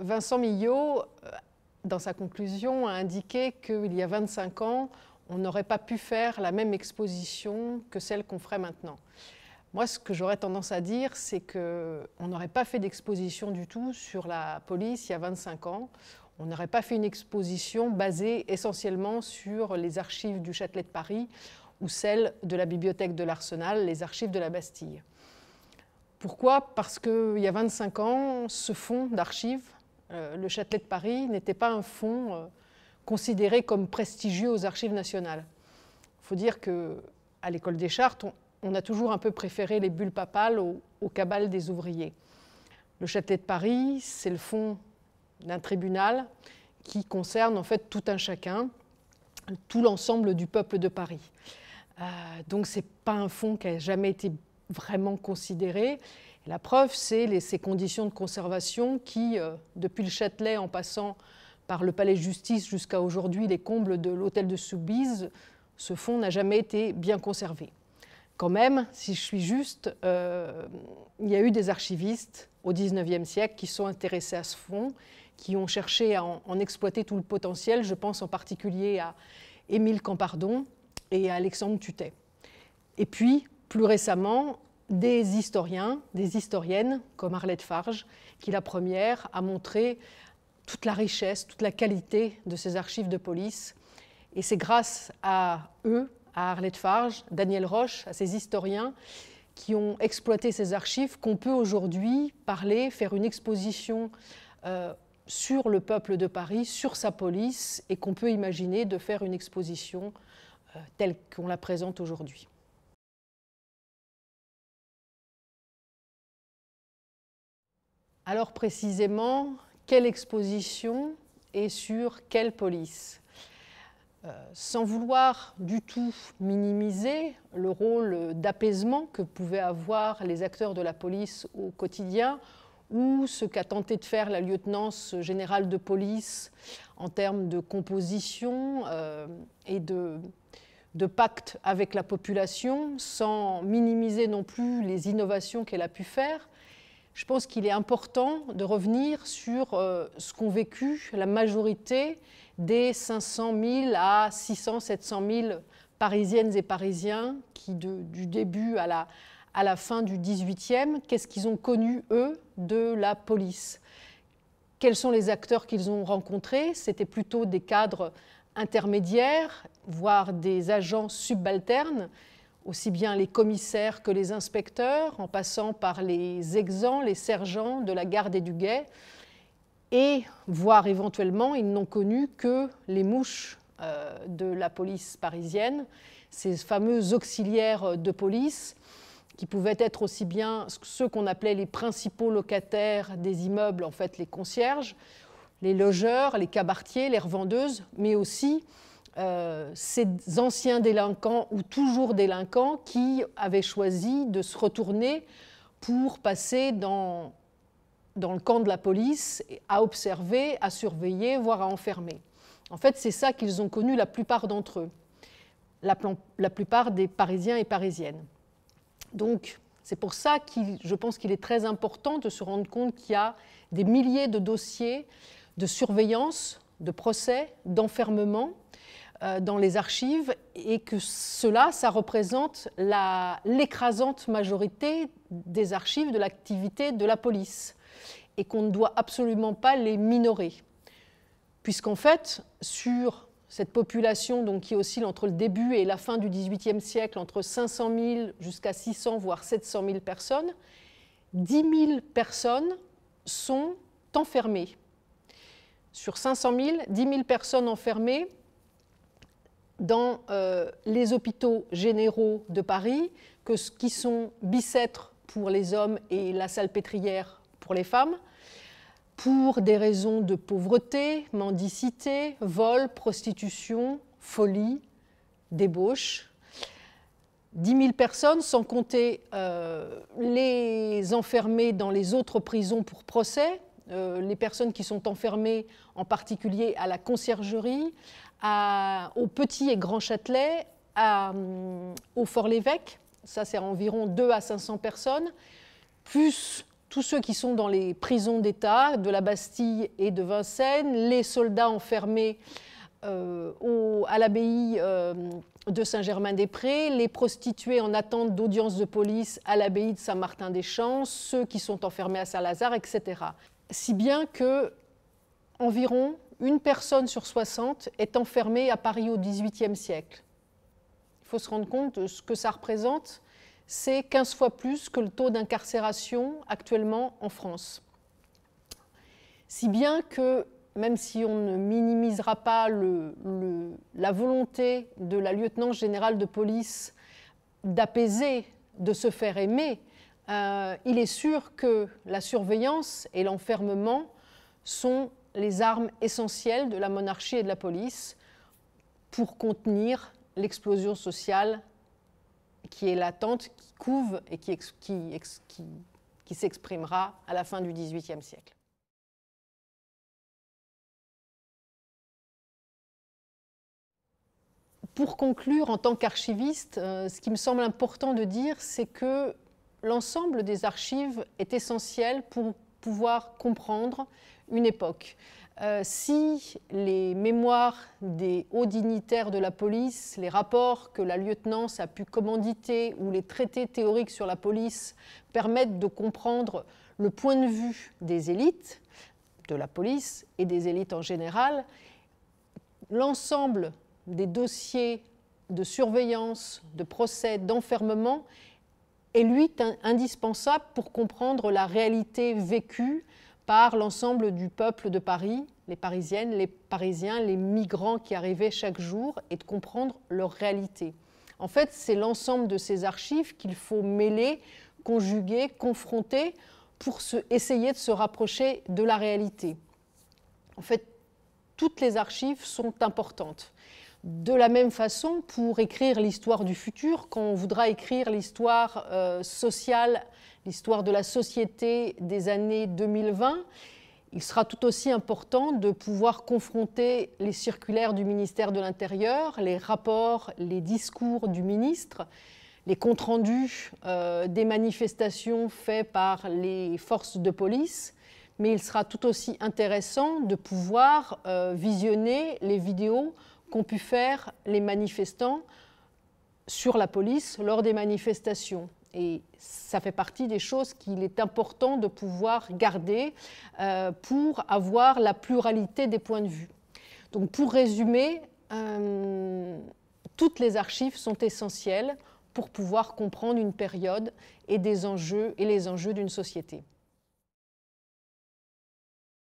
Vincent Millot, euh, dans sa conclusion, a indiqué qu'il y a 25 ans, on n'aurait pas pu faire la même exposition que celle qu'on ferait maintenant. Moi, ce que j'aurais tendance à dire, c'est qu'on n'aurait pas fait d'exposition du tout sur la police il y a 25 ans. On n'aurait pas fait une exposition basée essentiellement sur les archives du Châtelet de Paris ou celles de la bibliothèque de l'Arsenal, les archives de la Bastille. Pourquoi Parce qu'il y a 25 ans, ce fonds d'archives euh, le Châtelet de Paris n'était pas un fonds euh, considéré comme prestigieux aux archives nationales. Il faut dire que à l'école des chartes, on, a toujours un peu préféré les bulles papales aux, cabales des ouvriers. Le Châtelet de Paris, c'est le fonds d'un tribunal qui concerne en fait tout un chacun, tout l'ensemble du peuple de Paris. Euh, donc donc n'est pas un fonds qui a jamais été vraiment considéré la preuve, c'est ces conditions de conservation qui, euh, depuis le Châtelet en passant par le palais de justice jusqu'à aujourd'hui les combles de l'hôtel de Soubise, ce fonds n'a jamais été bien conservé. Quand même, si je suis juste, euh, il y a eu des archivistes au XIXe siècle qui sont intéressés à ce fonds, qui ont cherché à en exploiter tout le potentiel. Je pense en particulier à Émile Campardon et à Alexandre Tutet. Et puis, plus récemment, des historiens, des historiennes comme Arlette Farge, qui la première a montré toute la richesse, toute la qualité de ces archives de police. Et c'est grâce à eux, à Arlette Farge, Daniel Roche, à ces historiens qui ont exploité ces archives, qu'on peut aujourd'hui parler, faire une exposition euh, sur le peuple de Paris, sur sa police, et qu'on peut imaginer de faire une exposition euh, telle qu'on la présente aujourd'hui. Alors précisément, quelle exposition et sur quelle police euh, sans vouloir du tout minimiser le rôle d'apaisement que pouvaient avoir les acteurs de la police au quotidien ou ce qu'a tenté de faire la lieutenance générale de police en termes de composition euh, et de pacte avec la population, sans minimiser non plus les innovations qu'elle a pu faire, je pense qu'il est important de revenir sur euh, ce qu'ont vécu la majorité des 500 000 à 600, 700 000 Parisiennes et Parisiens qui, du début à la, à la fin du 18e, qu'est-ce qu'ils ont connu, eux, de la police Quels sont les acteurs qu'ils ont rencontrés C'était plutôt des cadres intermédiaires, voire des agents subalternes aussi bien les commissaires que les inspecteurs, en passant par les exempts, les sergents de la garde et du guet, et voire éventuellement, ils n'ont connu que les mouches euh, de la police parisienne, ces fameux auxiliaires de police qui pouvaient être aussi bien ceux qu'on appelait les principaux locataires des immeubles, en fait les concierges, les logeurs, les cabartiers, les revendeuses, mais aussi euh, ces anciens délinquants ou toujours délinquants qui avaient choisi de se retourner pour passer dans, dans le camp de la police, à observer, à surveiller, voire à enfermer. En fait, c'est ça qu'ils ont connu la plupart d'entre eux, la, la, plupart des Parisiens et Parisiennes. Donc, c'est pour ça que je pense qu'il est très important de se rendre compte qu'il y a des milliers de dossiers de surveillance, de procès, d'enfermement, euh, dans les archives et que cela, ça représente l'écrasante majorité des archives de l'activité de la police et qu'on ne doit absolument pas les minorer. Puisqu'en fait, sur cette population donc, qui oscille entre le début et la fin du XVIIIe siècle, entre 500 000 jusqu'à 600, voire 700 000 personnes, 10 000 personnes sont enfermées. Sur 500 000, 10 000 personnes enfermées, dans euh, les hôpitaux généraux de Paris, que, qui sont Bicêtre pour les hommes et la Salpêtrière pour les femmes, pour des raisons de pauvreté, mendicité, vol, prostitution, folie, débauche. 10 000 personnes, sans compter euh, les enfermées dans les autres prisons pour procès, euh, les personnes qui sont enfermées en particulier à la conciergerie, à, euh, au Petit et Grand Châtelet, euh, au Fort-l'Évêque, ça c'est environ 2 à 500 personnes, plus tous ceux qui sont dans les prisons d'État de la Bastille et de Vincennes, les soldats enfermés euh, à l'abbaye de Saint-Germain-des-Prés, les prostituées en attente d'audience de police à l'abbaye de Saint-Martin-des-Champs, ceux qui sont enfermés à Saint-Lazare, etc. Si bien que environ une personne sur 60 est enfermée à Paris au XVIIIe siècle. Il faut se rendre compte de ce que ça représente. C'est 15 fois plus que le taux d'incarcération actuellement en France. Si bien que, même si on ne minimisera pas la volonté de la lieutenant générale de police d'apaiser, de se faire aimer, euh, il est sûr que la surveillance et l'enfermement sont les armes essentielles de la monarchie et de la police pour contenir l'explosion sociale qui est latente, qui couve et qui, s'exprimera à la fin du XVIIIe siècle. Pour conclure, en tant qu'archiviste, euh, ce qui me semble important de dire, c'est que l'ensemble des archives est essentiel pour pouvoir comprendre une époque. Euh, si les mémoires des hauts dignitaires de la police, les rapports que la lieutenance a pu commanditer ou les traités théoriques sur la police permettent de comprendre le point de vue des élites, de la police et des élites en général, l'ensemble des dossiers de surveillance, de procès, d'enfermement est lui indispensable pour comprendre la réalité vécue par l'ensemble du peuple de Paris, les Parisiennes, les Parisiens, les migrants qui arrivaient chaque jour, et de comprendre leur réalité. En fait, c'est l'ensemble de ces archives qu'il faut mêler, conjuguer, confronter pour essayer de se rapprocher de la réalité. En fait, toutes les archives sont importantes. De la même façon, pour écrire l'histoire du futur, quand on voudra écrire l'histoire euh, sociale, l'histoire de la société des années 2020, il sera tout aussi important de pouvoir confronter les circulaires du ministère de l'Intérieur, les rapports, les discours du ministre, les comptes rendus euh, des manifestations faites par les forces de police, mais il sera tout aussi intéressant de pouvoir euh, visionner les vidéos qu'ont pu faire les manifestants sur la police lors des manifestations. Et ça fait partie des choses qu'il est important de pouvoir garder euh, pour avoir la pluralité des points de vue. Donc pour résumer, euh, toutes les archives sont essentielles pour pouvoir comprendre une période et des enjeux et les enjeux d'une société.